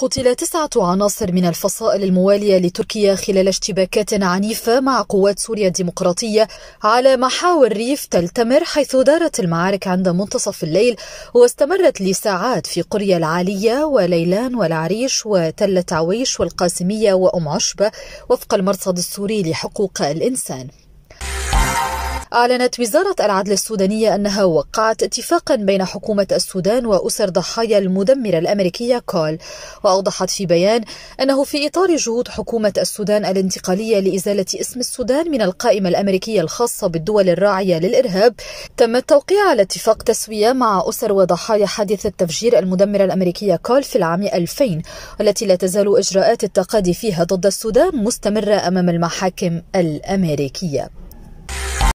قتل تسعة عناصر من الفصائل الموالية لتركيا خلال اشتباكات عنيفة مع قوات سوريا الديمقراطية على محاور ريف تل تمر حيث دارت المعارك عند منتصف الليل واستمرت لساعات في قرية العالية وليلان والعريش وتل تعويش والقاسمية وأم عشبة وفق المرصد السوري لحقوق الإنسان أعلنت وزارة العدل السودانية أنها وقعت اتفاقا بين حكومة السودان وأسر ضحايا المدمرة الأمريكية كول وأوضحت في بيان أنه في إطار جهود حكومة السودان الانتقالية لإزالة اسم السودان من القائمة الأمريكية الخاصة بالدول الراعية للإرهاب تم التوقيع على اتفاق تسوية مع أسر وضحايا حادث التفجير المدمرة الأمريكية كول في العام 2000 والتي لا تزال إجراءات التقاضي فيها ضد السودان مستمرة أمام المحاكم الأمريكية